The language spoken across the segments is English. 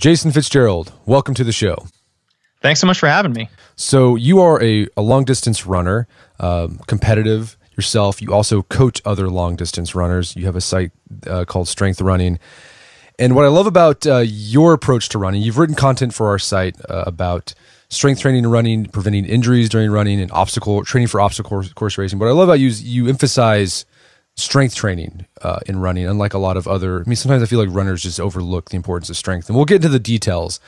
Jason Fitzgerald, welcome to the show. Thanks so much for having me. So, you are a, a long distance runner, um, competitive yourself. You also coach other long distance runners. You have a site uh, called Strength Running. And what I love about uh, your approach to running, you've written content for our site uh, about strength training and running, preventing injuries during running, and obstacle training for obstacle course, course racing. What I love about you is you emphasize strength training uh, in running, unlike a lot of other. I mean, sometimes I feel like runners just overlook the importance of strength, and we'll get into the details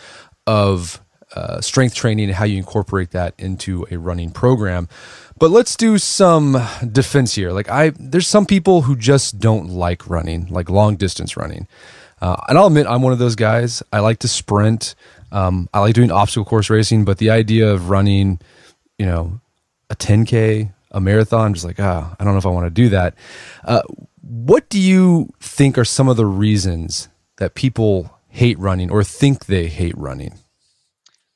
of uh, strength training and how you incorporate that into a running program. But let's do some defense here. Like I, there's some people who just don't like running, like long distance running. Uh, and I'll admit, I'm one of those guys. I like to sprint. Um, I like doing obstacle course racing, but the idea of running, you know, a 10K, a marathon. I'm just like, ah, oh, I don't know if I want to do that. Uh, what do you think are some of the reasons that people hate running or think they hate running?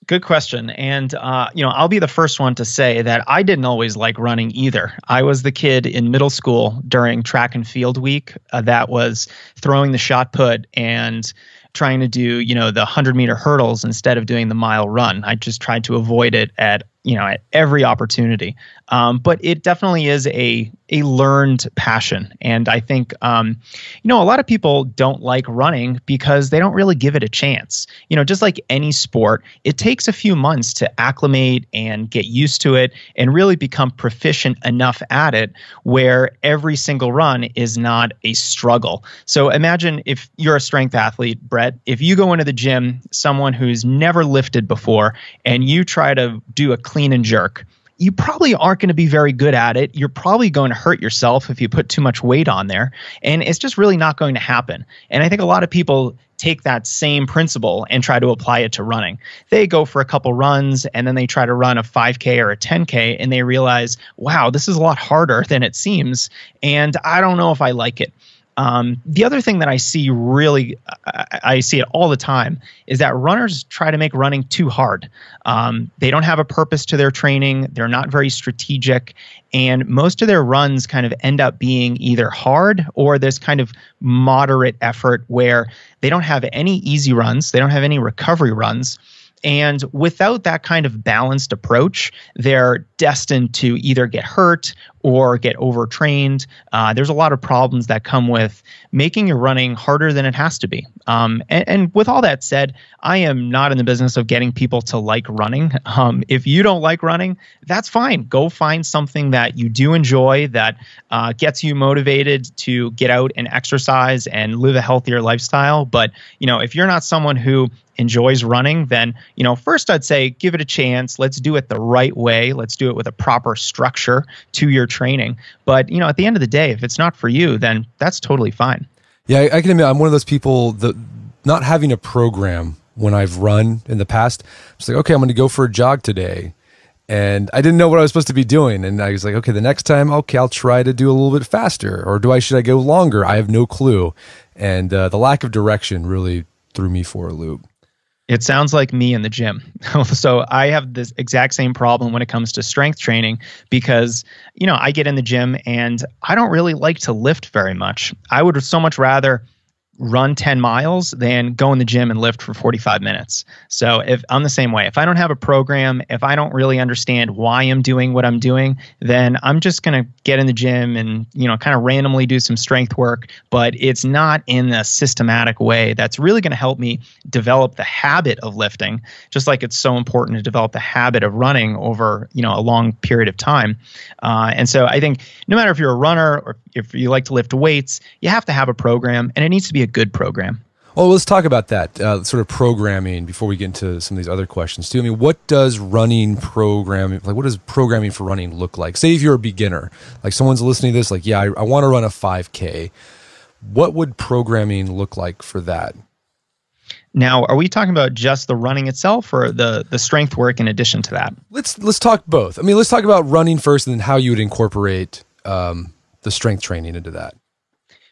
Good question. And, uh, you know, I'll be the first one to say that I didn't always like running either. I was the kid in middle school during track and field week uh, that was throwing the shot put and trying to do you know the 100 meter hurdles instead of doing the mile run i just tried to avoid it at you know at every opportunity um, but it definitely is a a learned passion and i think um, you know a lot of people don't like running because they don't really give it a chance you know just like any sport it takes a few months to acclimate and get used to it and really become proficient enough at it where every single run is not a struggle so imagine if you're a strength athlete brett that if you go into the gym, someone who's never lifted before, and you try to do a clean and jerk, you probably aren't going to be very good at it. You're probably going to hurt yourself if you put too much weight on there. And it's just really not going to happen. And I think a lot of people take that same principle and try to apply it to running. They go for a couple runs and then they try to run a 5K or a 10K and they realize, wow, this is a lot harder than it seems. And I don't know if I like it. Um, the other thing that I see really, I, I, see it all the time, is that runners try to make running too hard. Um, they don't have a purpose to their training, they're not very strategic, and most of their runs kind of end up being either hard or this kind of moderate effort where they don't have any easy runs, they don't have any recovery runs. And without that kind of balanced approach, they're destined to either get hurt or get overtrained. Uh, there's a lot of problems that come with making your running harder than it has to be. Um, and, and, with all that said, I am not in the business of getting people to like running. Um, if you don't like running, that's fine. Go find something that you do enjoy that uh, gets you motivated to get out and exercise and live a healthier lifestyle. But you know, if you're not someone who enjoys running, then you know, first I'd say give it a chance. Let's do it the right way. Let's do it with a proper structure to your training. But you know, at the end of the day, if it's not for you, then that's totally fine. Yeah, I, I can admit I'm one of those people that not having a program when I've run in the past. I'm just like, okay, I'm going to go for a jog today. And I didn't know what I was supposed to be doing. And I was like, okay, the next time, okay, I'll try to do a little bit faster. Or do I, should I go longer? I have no clue. And uh, the lack of direction really threw me for a loop. It sounds like me in the gym. so I have this exact same problem when it comes to strength training because, you know, I get in the gym and I don't really like to lift very much. I would so much rather run 10 miles than go in the gym and lift for 45 minutes. So if I'm the same way, if I don't have a program, if I don't really understand why I'm doing what I'm doing, then I'm just going to get in the gym and, you know, kind of randomly do some strength work, but it's not in a systematic way that's really going to help me develop the habit of lifting, just like it's so important to develop the habit of running over, you know, a long period of time. Uh, and so I think no matter if you're a runner or if you like to lift weights, you have to have a program and it needs to be a good program. Well, let's talk about that uh, sort of programming before we get into some of these other questions too. I mean, what does running programming like? What does programming for running look like? Say if you're a beginner, like someone's listening to this, like, yeah, I, I want to run a 5K. What would programming look like for that? Now, are we talking about just the running itself or the the strength work in addition to that? Let's let's talk both. I mean, let's talk about running first and then how you would incorporate um, the strength training into that.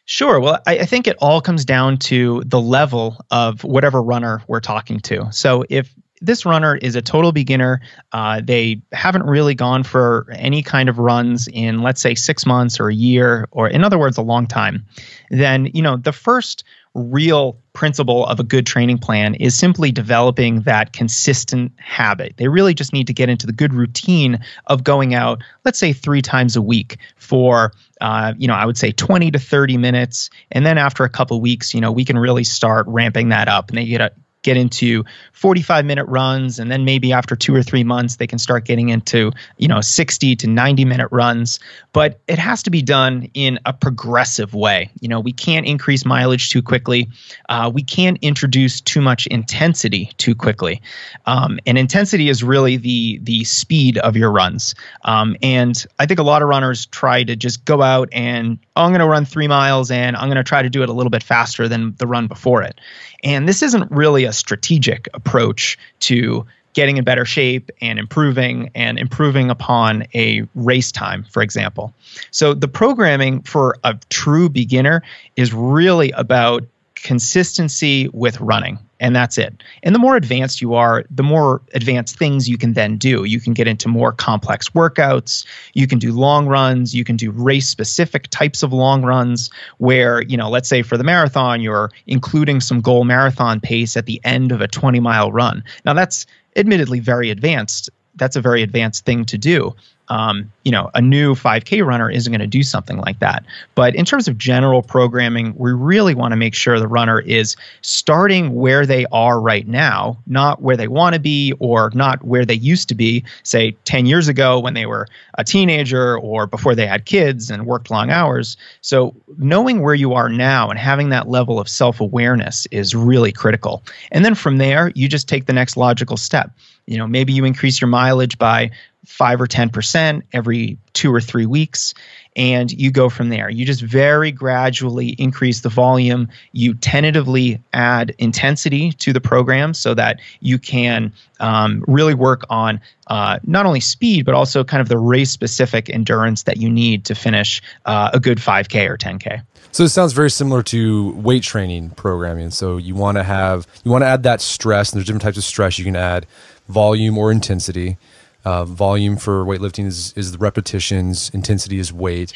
Sure. Well, I, I, think it all comes down to the level of whatever runner we're talking to. So if this runner is a total beginner. Uh, they haven't really gone for any kind of runs in, let's say, six months or a year, or in other words, a long time. Then, you know, the first real principle of a good training plan is simply developing that consistent habit. They really just need to get into the good routine of going out, let's say three times a week for, uh, you know, I would say 20 to 30 minutes. And then after a couple weeks, you know, we can really start ramping that up and they get a, get into 45 minute runs and then maybe after two or three months they can start getting into you know 60 to 90 minute runs but it has to be done in a progressive way you know we can't increase mileage too quickly uh, we can't introduce too much intensity too quickly um, and intensity is really the the speed of your runs um, and i think a lot of runners try to just go out and oh, i'm going to run three miles and i'm going to try to do it a little bit faster than the run before it and this isn't really a strategic approach to getting in better shape and improving and improving upon a race time, for example. So the programming for a true beginner is really about consistency with running and that's it. And the more advanced you are, the more advanced things you can then do. You can get into more complex workouts, you can do long runs, you can do race specific types of long runs where, you know, let's say for the marathon, you're including some goal marathon pace at the end of a 20 mile run. Now, that's admittedly very advanced. That's a very advanced thing to do um, you know, a new 5K runner isn't going to do something like that. But in terms of general programming, we really want to make sure the runner is starting where they are right now, not where they want to be or not where they used to be, say 10 years ago when they were a teenager or before they had kids and worked long hours. So knowing where you are now and having that level of self awareness is really critical. And then from there, you just take the next logical step you know maybe you increase your mileage by five or 10% every two or three weeks. And you go from there. You just very gradually increase the volume. You tentatively add intensity to the program so that you can um, really work on uh, not only speed, but also kind of the race specific endurance that you need to finish uh, a good 5K or 10K. So it sounds very similar to weight training programming. So you want to have, you want to add that stress, and there's different types of stress you can add volume or intensity. Uh, volume for weightlifting is, is the repetitions, intensity is weight.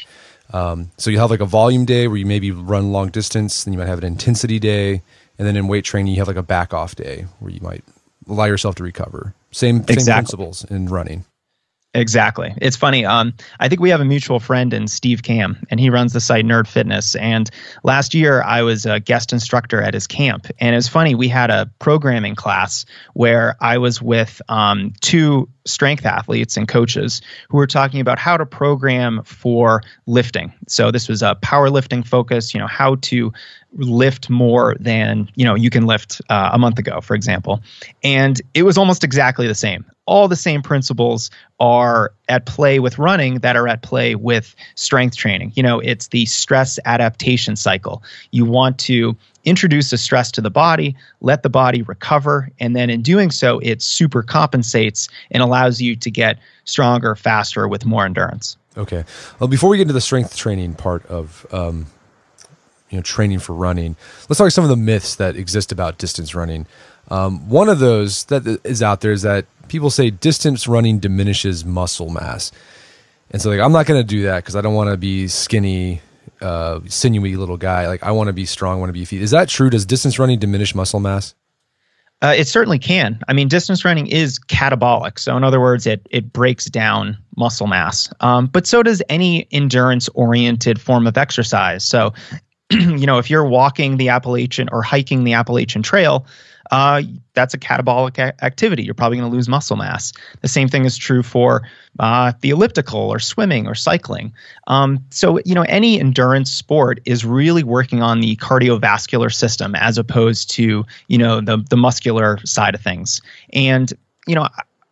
Um, so you have like a volume day where you maybe run long distance, then you might have an intensity day, and then in weight training you have like a back off day where you might allow yourself to recover. Same, exactly. same principles in running. Exactly. It's funny. Um, I think we have a mutual friend in Steve Cam, and he runs the site Nerd Fitness. And last year, I was a guest instructor at his camp. And it was funny. We had a programming class where I was with um, two strength athletes and coaches who were talking about how to program for lifting. So this was a powerlifting focus. You know how to lift more than you know you can lift uh, a month ago for example and it was almost exactly the same all the same principles are at play with running that are at play with strength training you know it's the stress adaptation cycle you want to introduce a stress to the body let the body recover and then in doing so it super compensates and allows you to get stronger faster with more endurance okay well, before we get into the strength training part of um you know training for running. Let's talk some of the myths that exist about distance running. Um, one of those that is out there is that people say distance running diminishes muscle mass, and so like I'm not going to do that because I don't want to be skinny, uh, sinewy little guy. Like I want to be strong, want to be fit. Is that true? Does distance running diminish muscle mass? Uh, it certainly can. I mean, distance running is catabolic. So, in other words, it it breaks down muscle mass. Um, but so does any endurance oriented form of exercise. So, you know, if you're walking the Appalachian or hiking the Appalachian Trail, uh, that's a catabolic a- activity. You're probably going to lose muscle mass. The same thing is true for uh, the elliptical or swimming or cycling. Um, so, you know, any endurance sport is really working on the cardiovascular system as opposed to, you know, the, the muscular side of things. And, you know,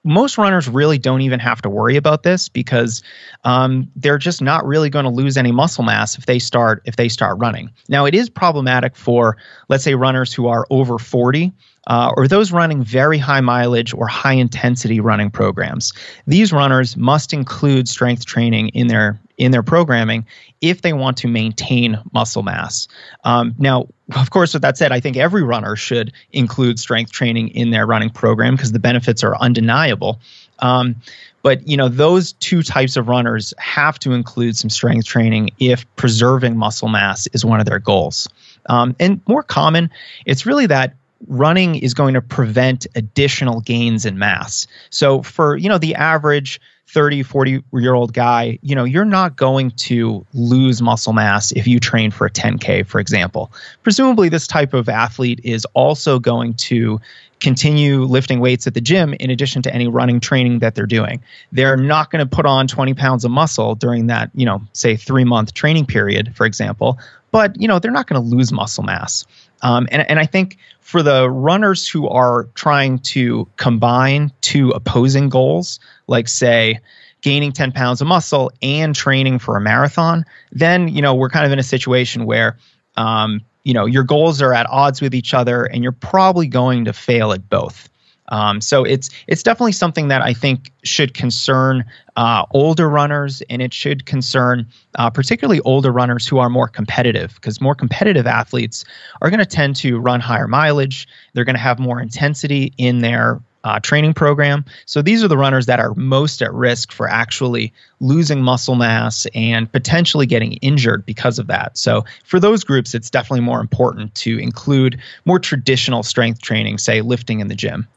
most runners really don't even have to worry about this because um, they're just not really going to lose any muscle mass if they start if they start running. Now it is problematic for let's say runners who are over 40 uh, or those running very high mileage or high intensity running programs. These runners must include strength training in their in their programming if they want to maintain muscle mass. Um, now, of course, with that said, I think every runner should include strength training in their running program because the benefits are undeniable. Um, but you know those two types of runners have to include some strength training if preserving muscle mass is one of their goals. Um, and more common, it's really that running is going to prevent additional gains in mass. So for, you know, the average 30, 40 year old guy, you know, you're not going to lose muscle mass if you train for a 10K, for example. Presumably, this type of athlete is also going to continue lifting weights at the gym in addition to any running training that they're doing. They're not going to put on 20 pounds of muscle during that, you know, say three month training period, for example, but, you know, they're not going to lose muscle mass. Um, and, and I think for the runners who are trying to combine two opposing goals, like say gaining 10 pounds of muscle and training for a marathon, then you know we're kind of in a situation where um, you know your goals are at odds with each other, and you're probably going to fail at both. Um, so it's it's definitely something that I think should concern uh, older runners, and it should concern uh, particularly older runners who are more competitive, because more competitive athletes are going to tend to run higher mileage. They're going to have more intensity in their uh, training program. So these are the runners that are most at risk for actually losing muscle mass and potentially getting injured because of that. So for those groups, it's definitely more important to include more traditional strength training, say lifting in the gym.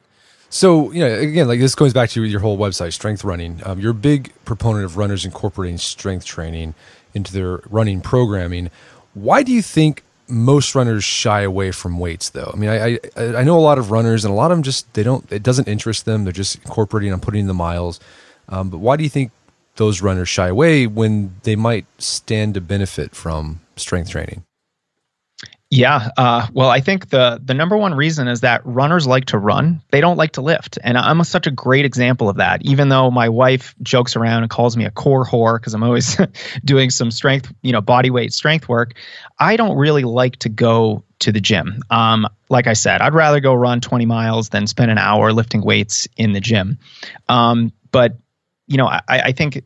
So, you know, again, like this goes back to your whole website, strength running. Um, you're a big proponent of runners incorporating strength training into their running programming. Why do you think most runners shy away from weights, though? I mean, I, I, I know a lot of runners, and a lot of them just they don't. It doesn't interest them. They're just incorporating and putting in the miles. Um, but why do you think those runners shy away when they might stand to benefit from strength training? Yeah. Uh, well, I think the the number one reason is that runners like to run; they don't like to lift, and I'm a, such a great example of that. Even though my wife jokes around and calls me a core whore because I'm always doing some strength, you know, body weight strength work, I don't really like to go to the gym. Um, like I said, I'd rather go run 20 miles than spend an hour lifting weights in the gym. Um, but you know, I, I think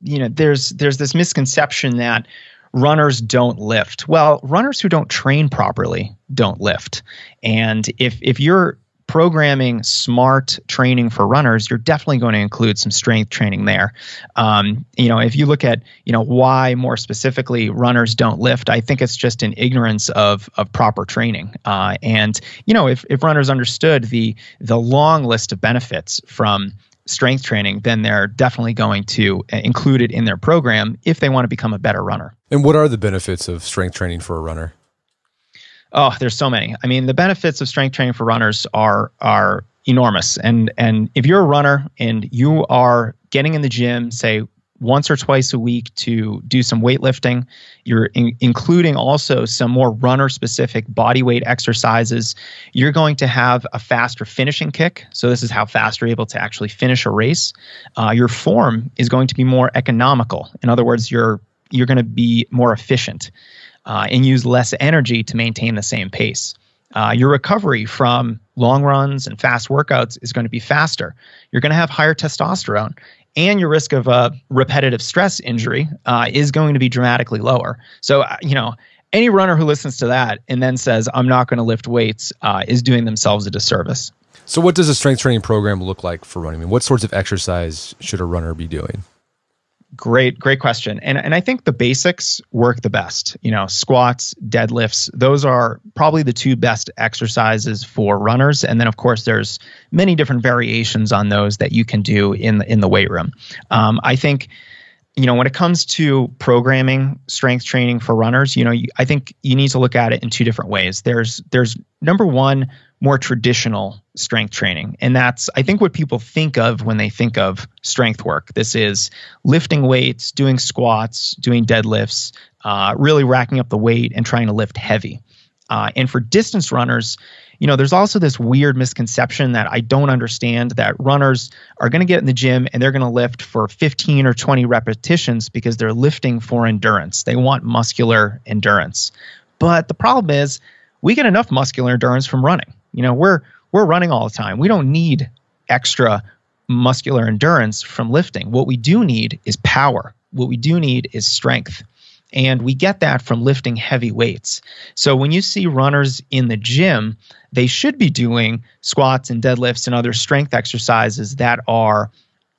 you know there's there's this misconception that runners don't lift. Well, runners who don't train properly don't lift. And if if you're programming smart training for runners, you're definitely going to include some strength training there. Um, you know, if you look at you know why more specifically runners don't lift, I think it's just an ignorance of of proper training. Uh, and you know, if if runners understood the the long list of benefits from strength training, then they're definitely going to uh, include it in their program if they want to become a better runner. And what are the benefits of strength training for a runner? Oh, there's so many. I mean, the benefits of strength training for runners are are enormous. And and if you're a runner and you are getting in the gym, say once or twice a week to do some weightlifting. You're in, including also some more runner specific body weight exercises. You're going to have a faster finishing kick. So, this is how fast you're able to actually finish a race. Uh, your form is going to be more economical. In other words, you're you're going to be more efficient uh, and use less energy to maintain the same pace. Uh, your recovery from long runs and fast workouts is going to be faster. You're going to have higher testosterone, and your risk of a uh, repetitive stress injury uh, is going to be dramatically lower. So, uh, you know, any runner who listens to that and then says, I'm not going to lift weights, uh, is doing themselves a disservice. So, what does a strength training program look like for running? I mean, what sorts of exercise should a runner be doing? Great, great question. And and I think the basics work the best. You know, squats, deadlifts, those are probably the two best exercises for runners. And then of course there's many different variations on those that you can do in the in the weight room. Um, I think you know when it comes to programming strength training for runners you know you, i think you need to look at it in two different ways there's there's number one more traditional strength training. And that's, I think, what people think of when they think of strength work. This is lifting weights, doing squats, doing deadlifts, uh, really racking up the weight and trying to lift heavy. Uh, and for distance runners, you know, there's also this weird misconception that I don't understand that runners are going to get in the gym and they're going to lift for 15 or 20 repetitions because they're lifting for endurance. They want muscular endurance. But the problem is, we get enough muscular endurance from running. You know, we're we're running all the time. We don't need extra muscular endurance from lifting. What we do need is power. What we do need is strength. And we get that from lifting heavy weights. So when you see runners in the gym, they should be doing squats and deadlifts and other strength exercises that are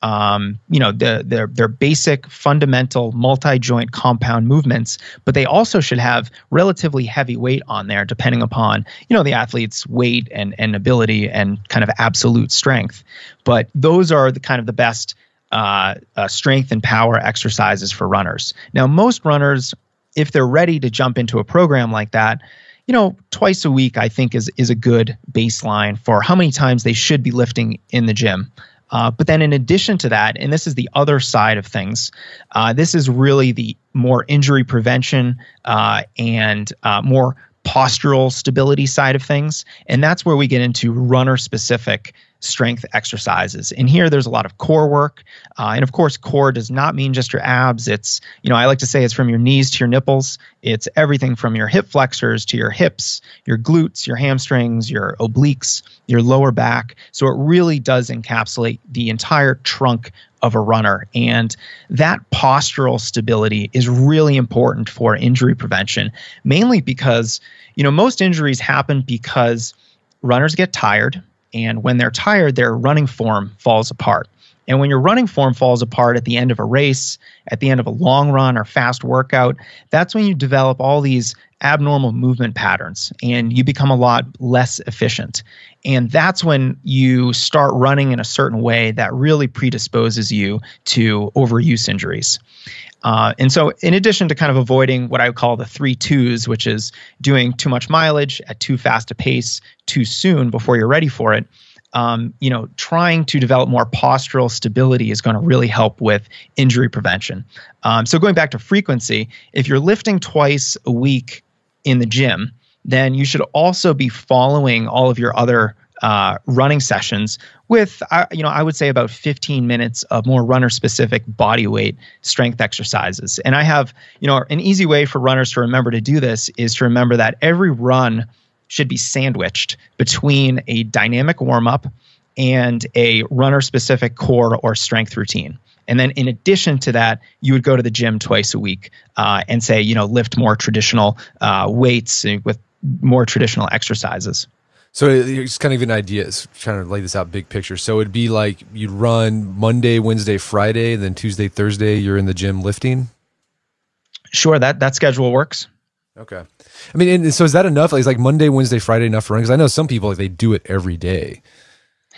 um, you know, the, their their basic fundamental multi-joint compound movements, but they also should have relatively heavy weight on there, depending upon you know the athlete's weight and and ability and kind of absolute strength. But those are the kind of the best uh, uh, strength and power exercises for runners. Now, most runners, if they're ready to jump into a program like that, you know, twice a week I think is is a good baseline for how many times they should be lifting in the gym. Uh, but then, in addition to that, and this is the other side of things, uh, this is really the more injury prevention uh, and uh, more postural stability side of things. And that's where we get into runner specific strength exercises. And here there's a lot of core work. Uh, and of course, core does not mean just your abs. It's, you know, I like to say it's from your knees to your nipples. It's everything from your hip flexors to your hips, your glutes, your hamstrings, your obliques, your lower back. So it really does encapsulate the entire trunk of a runner. And that postural stability is really important for injury prevention, mainly because, you know, most injuries happen because runners get tired and when they're tired, their running form falls apart. And when your running form falls apart at the end of a race, at the end of a long run or fast workout, that's when you develop all these abnormal movement patterns and you become a lot less efficient. And that's when you start running in a certain way that really predisposes you to overuse injuries. Uh, and so, in addition to kind of avoiding what I would call the three twos, which is doing too much mileage at too fast a pace too soon before you're ready for it, um, you know, trying to develop more postural stability is going to really help with injury prevention. Um, so, going back to frequency, if you're lifting twice a week in the gym, then you should also be following all of your other uh, running sessions with, uh, you know, I would say about 15 minutes of more runner specific body weight strength exercises. And I have, you know, an easy way for runners to remember to do this is to remember that every run should be sandwiched between a dynamic warm up and a runner specific core or strength routine. And then, in addition to that, you would go to the gym twice a week uh, and say, you know, lift more traditional uh, weights with more traditional exercises. So it's kind of an idea. It's trying to lay this out big picture. So it'd be like you'd run Monday, Wednesday, Friday, and then Tuesday, Thursday, you're in the gym lifting. Sure, that that schedule works. Okay, I mean, and so is that enough? Like, is like Monday, Wednesday, Friday enough for run? Because I know some people like they do it every day.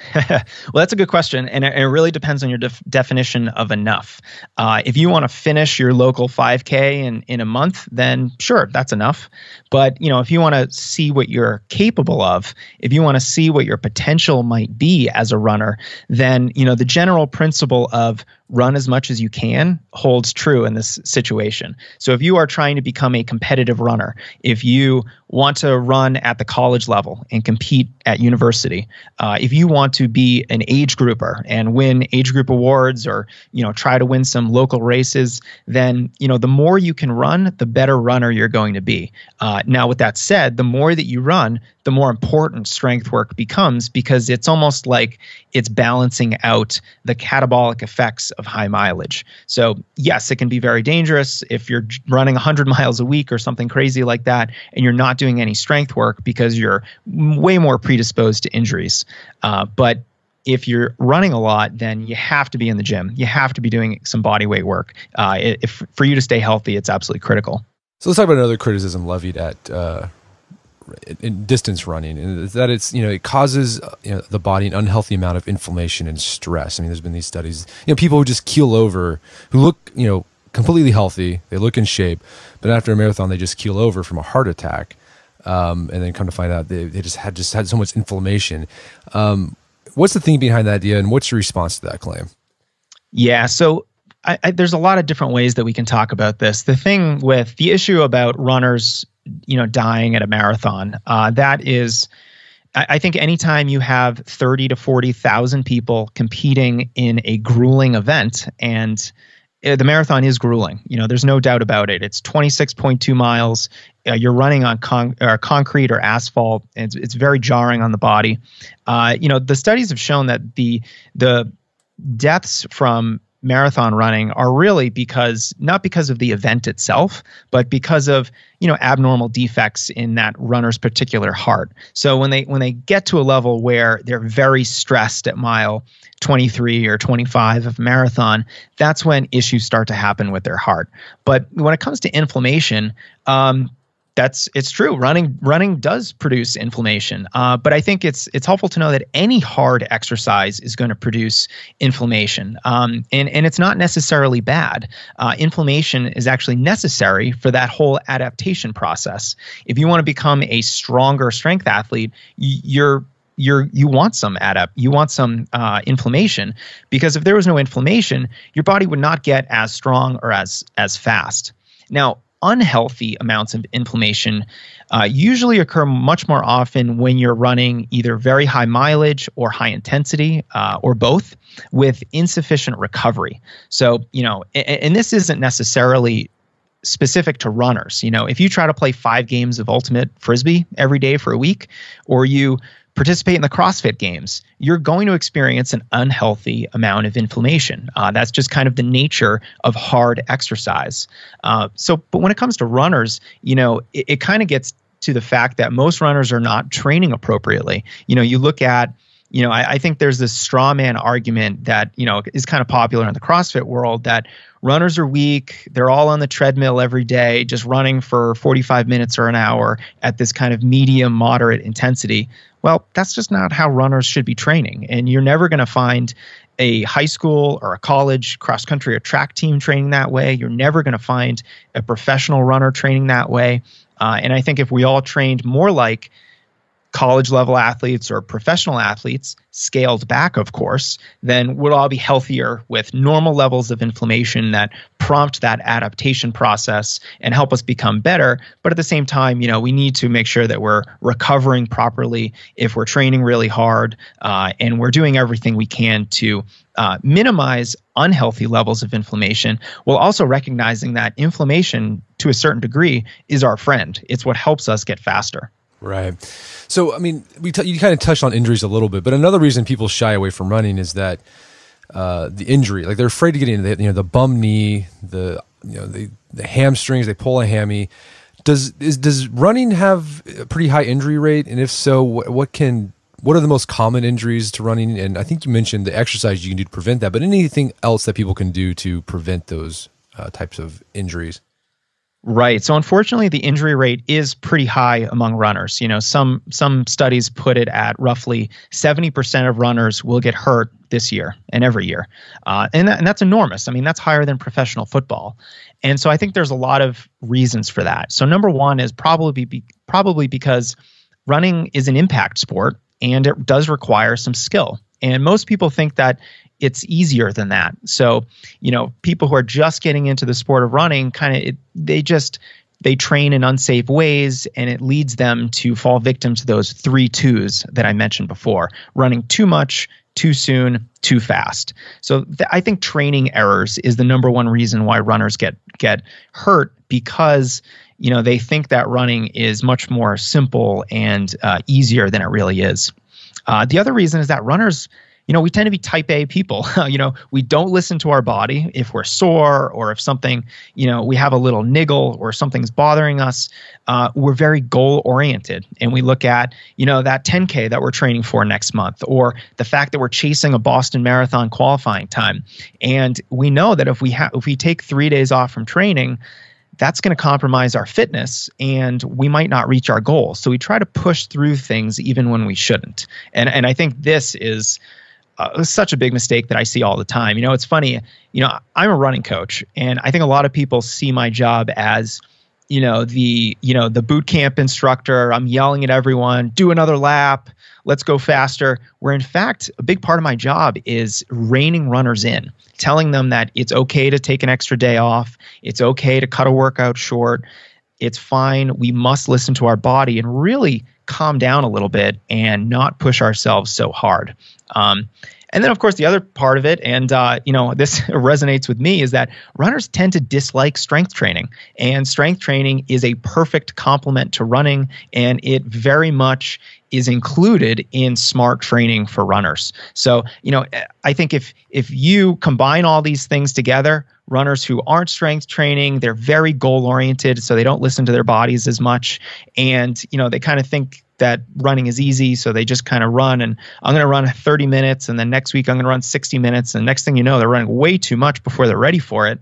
well, that's a good question, and it, it really depends on your def- definition of enough. Uh, if you want to finish your local 5K in in a month, then sure, that's enough. But you know, if you want to see what you're capable of, if you want to see what your potential might be as a runner, then you know the general principle of run as much as you can holds true in this situation. So if you are trying to become a competitive runner, if you want to run at the college level and compete at university, uh, if you want to be an age grouper and win age group awards or you know try to win some local races, then you know the more you can run, the better runner you're going to be. Uh, now with that said, the more that you run, the more important strength work becomes because it's almost like it's balancing out the catabolic effects of high mileage. So, yes, it can be very dangerous if you're running 100 miles a week or something crazy like that, and you're not doing any strength work because you're way more predisposed to injuries. Uh, but if you're running a lot, then you have to be in the gym. You have to be doing some body weight work. Uh, if for you to stay healthy, it's absolutely critical. So let's talk about another criticism levied at uh, in distance running that it's you know it causes uh, you know, the body an unhealthy amount of inflammation and stress i mean there's been these studies you know people who just keel over who look you know completely healthy they look in shape but after a marathon they just keel over from a heart attack um, and then come to find out they, they just had just had so much inflammation um, what's the thing behind that idea and what's your response to that claim yeah so I, I, there's a lot of different ways that we can talk about this. The thing with the issue about runners you know dying at a marathon. Uh, that is, I, think, anytime you have thirty to forty thousand people competing in a grueling event, and eh, the marathon is grueling. You know, there's no doubt about it. It's 26.2 miles. Uh, you're running on con- or uh, concrete or asphalt. It's, it's very jarring on the body. Uh, you know, the studies have shown that the the deaths from marathon running are really because not because of the event itself but because of you know abnormal defects in that runner's particular heart so when they when they get to a level where they're very stressed at mile 23 or 25 of marathon that's when issues start to happen with their heart but when it comes to inflammation um, that's it's true. Running running does produce inflammation, uh, but I think it's it's helpful to know that any hard exercise is going to produce inflammation, um, and and it's not necessarily bad. Uh, inflammation is actually necessary for that whole adaptation process. If you want to become a stronger strength athlete, you're you're you want some adapt you want some uh, inflammation because if there was no inflammation your body would not get as strong or as as fast now unhealthy amounts of inflammation uh, usually occur much more often when you're running either very high mileage or high intensity uh, or both with insufficient recovery. So, you know, and, and this isn't necessarily specific to runners. You know, if you try to play five games of ultimate frisbee every day for a week, or you participate in the CrossFit games, you're going to experience an unhealthy amount of inflammation. Uh, that's just kind of the nature of hard exercise. Uh, so, but when it comes to runners, you know, it, it kind of gets to the fact that most runners are not training appropriately. You know, you look at you know, I, I, think there's this straw man argument that, you know, is kind of popular in the CrossFit world that runners are weak. They're all on the treadmill every day, just running for 45 minutes or an hour at this kind of medium, moderate intensity. Well, that's just not how runners should be training. And you're never going to find a high school or a college cross country or track team training that way. You're never going to find a professional runner training that way. Uh, and I think if we all trained more like college level athletes or professional athletes, scaled back, of course, then would all be healthier with normal levels of inflammation that prompt that adaptation process and help us become better. But at the same time, you know, we need to make sure that we're recovering properly if we're training really hard uh, and we're doing everything we can to uh, minimize unhealthy levels of inflammation while also recognizing that inflammation to a certain degree is our friend. It's what helps us get faster. Right. So, I mean, we t- you kind of touched on injuries a little bit, but another reason people shy away from running is that uh, the injury, like they're afraid to get into the, you know the bum knee, the you know the, the hamstrings, they pull a hammy. Does is does running have a pretty high injury rate? And if so, what, what can what are the most common injuries to running? And I think you mentioned the exercise you can do to prevent that, but anything else that people can do to prevent those uh, types of injuries? Right. So unfortunately, the injury rate is pretty high among runners. You know, some some studies put it at roughly 70% of runners will get hurt this year and every year, uh, and that, and that's enormous. I mean, that's higher than professional football, and so I think there's a lot of reasons for that. So number one is probably be, probably because running is an impact sport and it does require some skill. And most people think that it's easier than that. So, you know, people who are just getting into the sport of running kind of they just they train in unsafe ways and it leads them to fall victim to those three twos that I mentioned before running too much, too soon, too fast. So th- I think training errors is the number one reason why runners get get hurt because you know they think that running is much more simple and uh, easier than it really is. Uh, the other reason is that runners you know, we tend to be type A people. you know, we don't listen to our body if we're sore or if something, you know, we have a little niggle or something's bothering us. Uh, we're very goal oriented and we look at, you know, that 10K that we're training for next month or the fact that we're chasing a Boston Marathon qualifying time. And we know that if we, have, if we take three days off from training, that's going to compromise our fitness and we might not reach our goals. So we try to push through things even when we shouldn't. And and I think this is uh, it was such a big mistake that I see all the time. You know, it's funny. You know, I'm a running coach, and I think a lot of people see my job as you know the you know the boot camp instructor i'm yelling at everyone do another lap let's go faster where in fact a big part of my job is reining runners in telling them that it's okay to take an extra day off it's okay to cut a workout short it's fine we must listen to our body and really calm down a little bit and not push ourselves so hard um, and then, of course, the other part of it, and uh, you know, this resonates with me, is that runners tend to dislike strength training, and strength training is a perfect complement to running, and it very much is included in smart training for runners. So, you know, eh, I think if if you combine all these things together, runners who aren't strength training, they're very goal oriented, so they don't listen to their bodies as much and, you know, they kind of think that running is easy. So they just kind of run and I'm going to run 30 minutes and then next week I'm going to run 60 minutes. And next thing you know, they're running way too much before they're ready for it.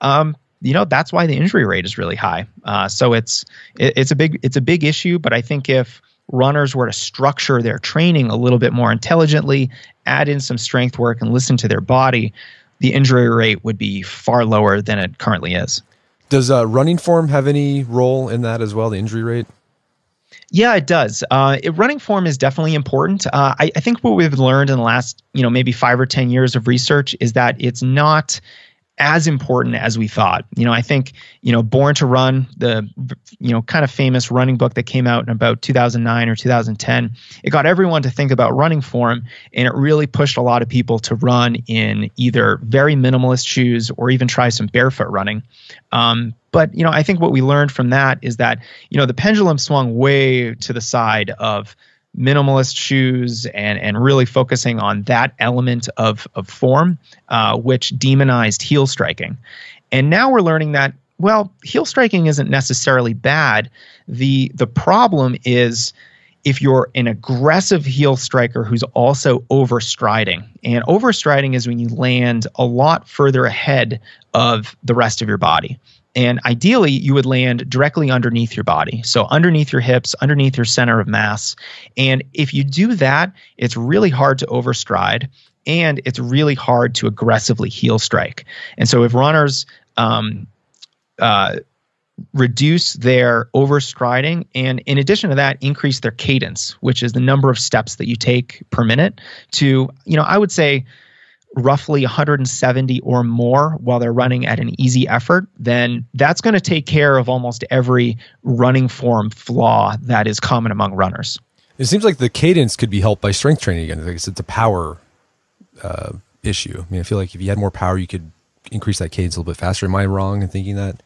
Um, you know that's why the injury rate is really high. Uh, so it's it, it's a big it's a big issue. But I think if runners were to structure their training a little bit more intelligently, add in some strength work, and listen to their body, the injury rate would be far lower than it currently is. Does uh, running form have any role in that as well? The injury rate. Yeah, it does. Uh, it, running form is definitely important. Uh, I, I, think what we've learned in the last, you know, maybe five or ten years of research is that it's not as important as we thought. You know, I think you know, Born to Run, the you know, kind of famous running book that came out in about 2009 or 2010, it got everyone to think about running form, and it really pushed a lot of people to run in either very minimalist shoes or even try some barefoot running. Um, but you know, I think what we learned from that is that you know the pendulum swung way to the side of minimalist shoes and and really focusing on that element of of form, uh, which demonized heel striking. And now we're learning that well, heel striking isn't necessarily bad. the The problem is if you're an aggressive heel striker who's also overstriding. And overstriding is when you land a lot further ahead of the rest of your body. And ideally, you would land directly underneath your body. So, underneath your hips, underneath your center of mass. And if you do that, it's really hard to overstride and it's really hard to aggressively heel strike. And so, if runners um, uh, reduce their overstriding and in addition to that increase their cadence which is the number of steps that you take per minute to you know i would say roughly 170 or more while they're running at an easy effort, then that's going to take care of almost every running form flaw that is common among runners. It seems like the cadence could be helped by strength training again. It's, it's a power uh, issue. I mean, I feel like if you had more power, you could increase that cadence a little bit faster. Am I wrong in thinking that?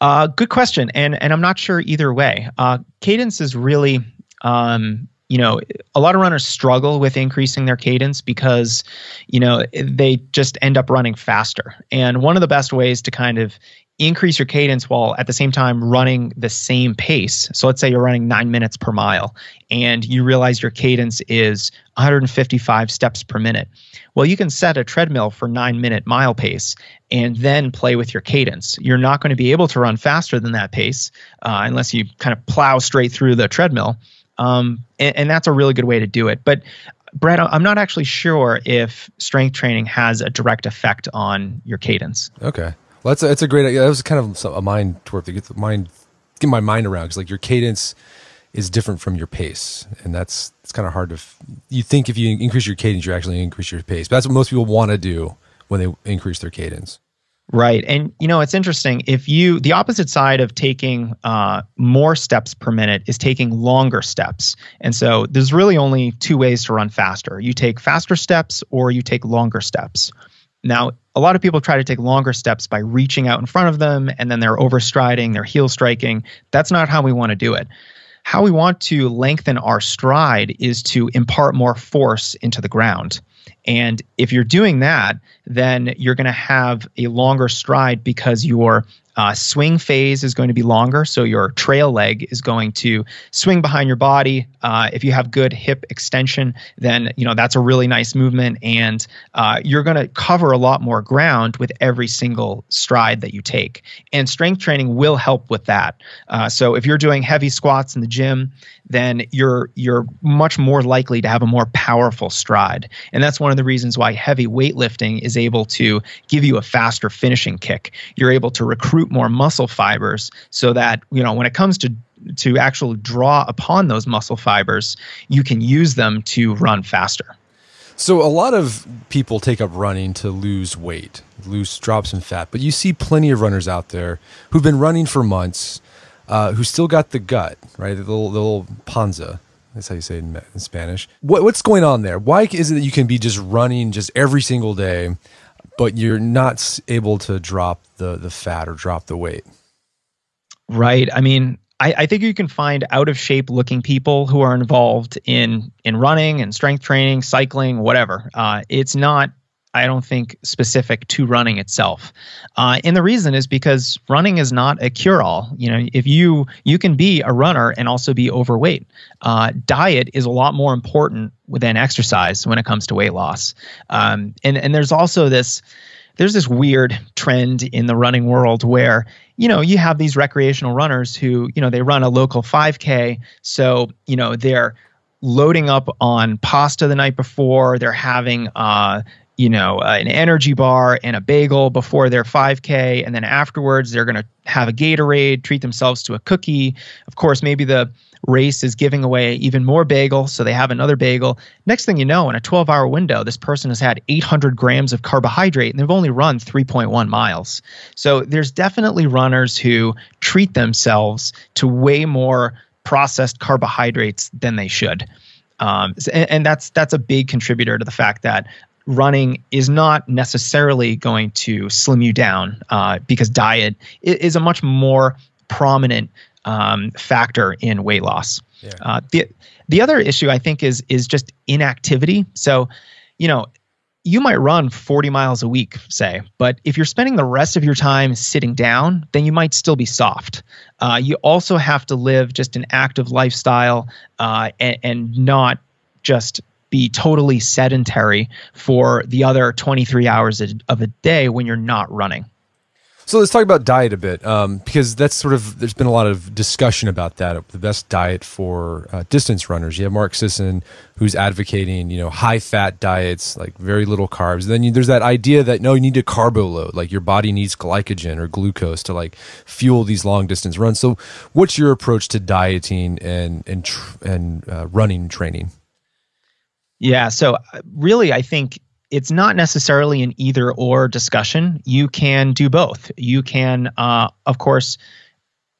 Uh, good question, and and I'm not sure either way. Uh, cadence is really um, you know, a lot of runners struggle with increasing their cadence because, you know, they just end up running faster. And one of the best ways to kind of increase your cadence while at the same time running the same pace. So let's say you're running nine minutes per mile and you realize your cadence is 155 steps per minute. Well, you can set a treadmill for nine minute mile pace and then play with your cadence. You're not going to be able to run faster than that pace uh, unless you kind of plow straight through the treadmill. Um, and, and that's a really good way to do it. But Brad, I'm not actually sure if strength training has a direct effect on your cadence. Okay, well, that's a, that's a great. That was kind of a mind twerp to get the mind get my mind around because like your cadence is different from your pace, and that's it's kind of hard to. You think if you increase your cadence, you actually increase your pace, but that's what most people want to do when they increase their cadence. Right. And, you know, it's interesting. If you, the opposite side of taking uh, more steps per minute is taking longer steps. And so there's really only two ways to run faster you take faster steps or you take longer steps. Now, a lot of people try to take longer steps by reaching out in front of them and then they're overstriding, they're heel striking. That's not how we want to do it. How we want to lengthen our stride is to impart more force into the ground. And if you're doing that, then you're going to have a longer stride because your uh, swing phase is going to be longer. So your trail leg is going to swing behind your body. Uh, if you have good hip extension, then you know that's a really nice movement, and uh, you're going to cover a lot more ground with every single stride that you take. And strength training will help with that. Uh, so if you're doing heavy squats in the gym then you're you're much more likely to have a more powerful stride. And that's one of the reasons why heavy weightlifting is able to give you a faster finishing kick. You're able to recruit more muscle fibers so that, you know, when it comes to to actually draw upon those muscle fibers, you can use them to run faster. So a lot of people take up running to lose weight, lose drops in fat, but you see plenty of runners out there who've been running for months, uh, who still got the gut, right? The little, the little panza. That's how you say it in, in Spanish. What, what's going on there? Why is it that you can be just running just every single day, but you're not able to drop the the fat or drop the weight? Right. I mean, I, I, think you can find out of shape looking people who are involved in in running and strength training, cycling, whatever. Uh, it's not I don't think, specific to running itself. Uh, and the reason is because running is not a cure-all. You know, if you you can be a runner and also be overweight. Uh, diet is a lot more important than exercise when it comes to weight loss. Um, and and there's also this there's this weird trend in the running world where you know you have these recreational runners who you know they run a local 5K, so you know they're loading up on pasta the night before. They're having uh, you know, uh, an energy bar and a bagel before their 5K. And then afterwards, they're going to have a Gatorade, treat themselves to a cookie. Of course, maybe the race is giving away even more bagel. So they have another bagel. Next thing you know, in a 12 hour window, this person has had 800 grams of carbohydrate and they've only run 3.1 miles. So there's definitely runners who treat themselves to way more processed carbohydrates than they should. Um, and, and, that's that's a big contributor to the fact that running is not necessarily going to slim you down uh, because diet is a much more prominent um, factor in weight loss. Yeah. Uh, the the other issue I think is is just inactivity. So, you know, you might run 40 miles a week, say, but if you're spending the rest of your time sitting down, then you might still be soft. Uh, you also have to live just an active lifestyle uh, and, and, not just be totally sedentary for the other 23 hours of a day when you're not running. So let's talk about diet a bit, um, because that's sort of there's been a lot of discussion about that. The best diet for uh, distance runners. You have Mark Sisson, who's advocating you know high fat diets, like very little carbs. And then you, there's that idea that no, you need to carbo load, like your body needs glycogen or glucose to like fuel these long distance runs. So, what's your approach to dieting and and tr- and uh, running training? Yeah. So, uh, really, I think it's not necessarily an either or discussion. You can do both. You can, uh, of course,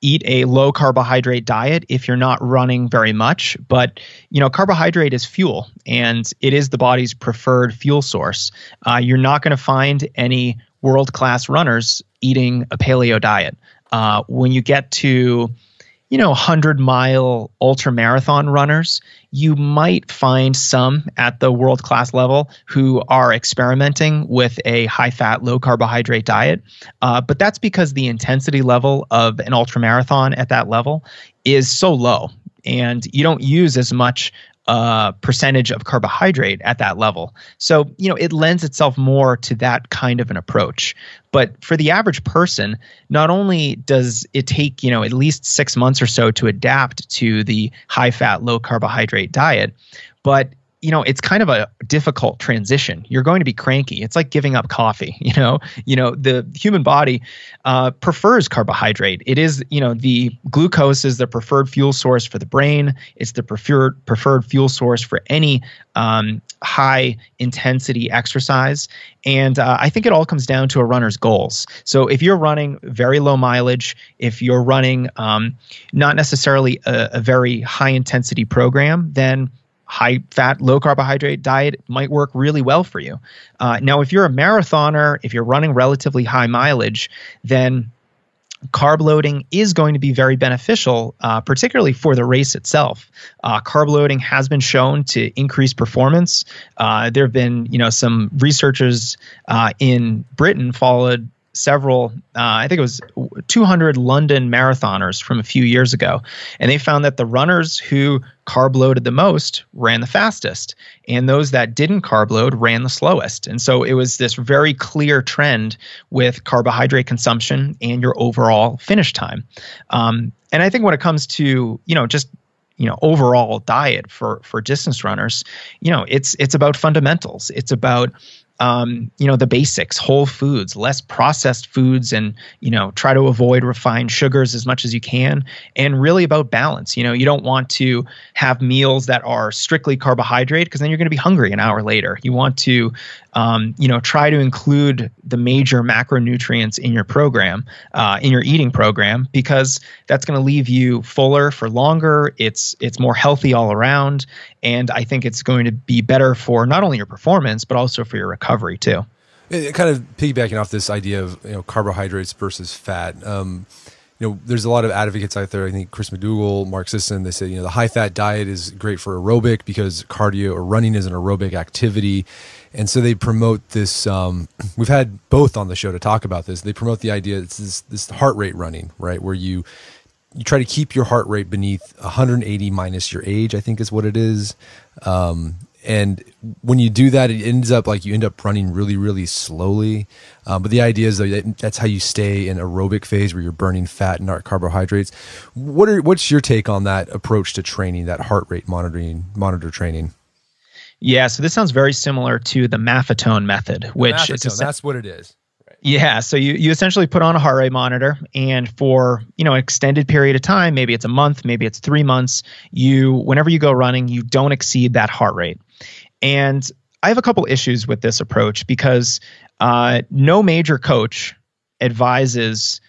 eat a low carbohydrate diet if you're not running very much but you know carbohydrate is fuel and it is the body's preferred fuel source uh, you're not going to find any world class runners eating a paleo diet uh, when you get to you know 100 mile ultra marathon runners you might find some at the world class level who are experimenting with a high fat, low carbohydrate diet. Uh, but that's because the intensity level of an ultramarathon at that level is so low and you don't use as much uh, percentage of carbohydrate at that level. So, you know, it lends itself more to that kind of an approach. But for the average person, not only does it take, you know, at least six months or so to adapt to the high fat, low carbohydrate diet, but you know it's kind of a difficult transition you're going to be cranky it's like giving up coffee you know you know the human body uh, prefers carbohydrate it is you know the glucose is the preferred fuel source for the brain it's the preferred preferred fuel source for any um, high intensity exercise and uh, i think it all comes down to a runner's goals so if you're running very low mileage if you're running um, not necessarily a, a very high intensity program then high fat, low carbohydrate diet might work really well for you. Uh, now, if you're a marathoner, if you're running relatively high mileage, then carb loading is going to be very beneficial, uh, particularly for the race itself. Uh, carb loading has been shown to increase performance. Uh, there have been, you know, some researchers uh, in Britain followed several, uh, I think it was 200 London marathoners from a few years ago, and they found that the runners who carb loaded the most ran the fastest, and those that didn't carb load ran the slowest. And so it was this very clear trend with carbohydrate consumption and your overall finish time. Um, and I think when it comes to you know just you know overall diet for for distance runners you know it's it's about fundamentals it's about um, you know the basics whole foods less processed foods and you know try to avoid refined sugars as much as you can and really about balance you know you don't want to have meals that are strictly carbohydrate because then you're going to be hungry an hour later you want to um, you know try to include the major macronutrients in your program uh, in your eating program because that's going to leave you fuller for longer it's it's more healthy all around and i think it's going to be better for not only your performance but also for your recovery recovery too. It, kind of piggybacking off this idea of you know carbohydrates versus fat. Um, you know, there's a lot of advocates out there. I think Chris McDougall, Mark Sisson, they say, you know, the high fat diet is great for aerobic because cardio or running is an aerobic activity. And so they promote this. Um, we've had both on the show to talk about this. They promote the idea it's this, this heart rate running, right? Where you, you try to keep your heart rate beneath 180 minus your age, I think is what it is. Um, and when you do that, it ends up like you end up running really, really slowly. Um, but the idea is that that's how you stay in aerobic phase where you're burning fat and not carbohydrates. What are what's your take on that approach to training, that heart rate monitoring, monitor training? Yeah, so this sounds very similar to the Maffetone method, which Maffetone, that's what it is. Yeah, so you you essentially put on a heart rate monitor, and for you know an extended period of time, maybe it's a month, maybe it's three months. You whenever you go running, you don't exceed that heart rate. And I have a couple issues with this approach because uh, no major coach advises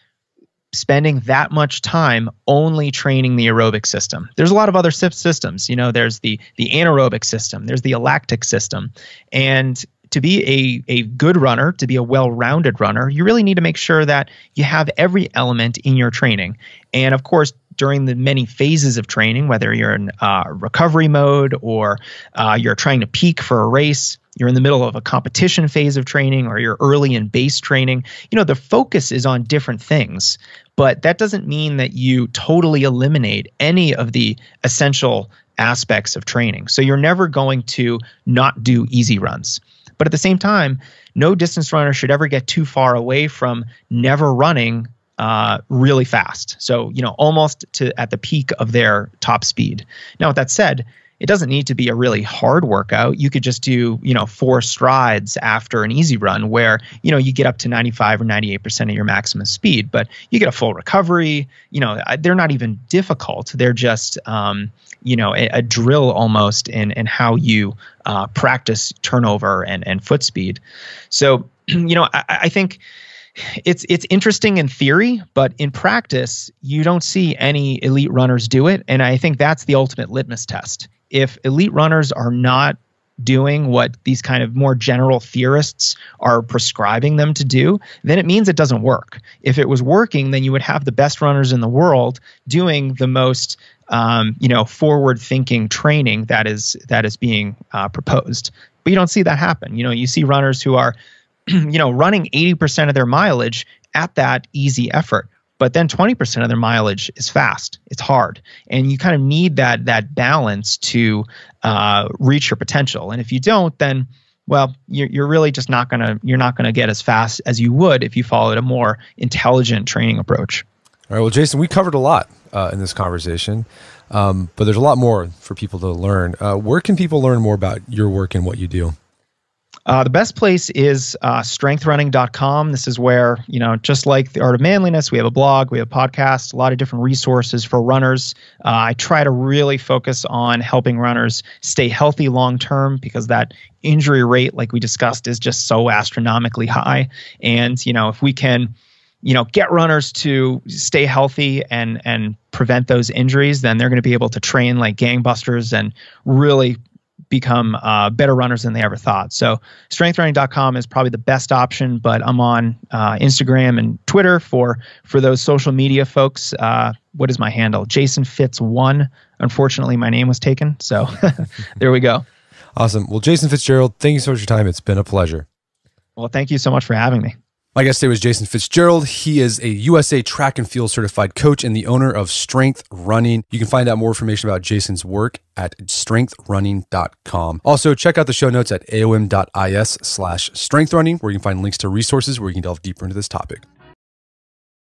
spending that much time only training the aerobic system. There's a lot of other systems, you know, there's the the anaerobic system, there's the lactic system. And to be a, a good runner, to be a well rounded runner, you really need to make sure that you have every element in your training. And of course, during the many phases of training, whether you're in uh, recovery mode or uh, you're trying to peak for a race, you're in the middle of a competition phase of training, or you're early in base training, you know, the focus is on different things. But that doesn't mean that you totally eliminate any of the essential aspects of training. So you're never going to not do easy runs. But at the same time, no distance runner should ever get too far away from never running uh, really fast. So you know, almost to at the peak of their top speed. Now, with that said, it doesn't need to be a really hard workout. You could just do, you know, four strides after an easy run where, you know, you get up to 95 or 98% of your maximum speed, but you get a full recovery. You know, they're not even difficult. They're just, um, you know, a, a, drill almost in, in how you uh, practice turnover and, and foot speed. So, you know, I, I think it's it's interesting in theory, but in practice, you don't see any elite runners do it, and I think that's the ultimate litmus test if elite runners are not doing what these kind of more general theorists are prescribing them to do, then it means it doesn't work. If it was working, then you would have the best runners in the world doing the most, um, you know, forward-thinking training that is that is being uh, proposed. But you don't see that happen. You know, you see runners who are, you know, running 80% of their mileage at that easy effort but then 20% of their mileage is fast it's hard and you kind of need that that balance to uh, reach your potential and if you don't then well you're, you're really just not gonna you're not gonna get as fast as you would if you followed a more intelligent training approach all right well jason we covered a lot uh, in this conversation um, but there's a lot more for people to learn uh, where can people learn more about your work and what you do uh, the best place is uh, strengthrunning.com. This is where, you know, just like the art of manliness, we have a blog, we have a podcast, a lot of different resources for runners. Uh, I try to really focus on helping runners stay healthy long term because that injury rate, like we discussed, is just so astronomically high. And, you know, if we can, you know get runners to stay healthy and and prevent those injuries then they're going to be able to train like gangbusters and really become uh, better runners than they ever thought. So strengthrunning.com is probably the best option, but I'm on uh, Instagram and Twitter for for those social media folks. Uh, what is my handle? Jason Fitz one. Unfortunately, my name was taken, so there we go. Awesome. Well, Jason Fitzgerald, thank you so much for your time. It's been a pleasure. Well, thank you so much for having me. My guest today was Jason Fitzgerald. He is a USA track and field certified coach and the owner of Strength Running. You can find out more information about Jason's work at strengthrunning.com. Also, check out the show notes at aom.is slash strengthrunning, where you can find links to resources where you can delve deeper into this topic.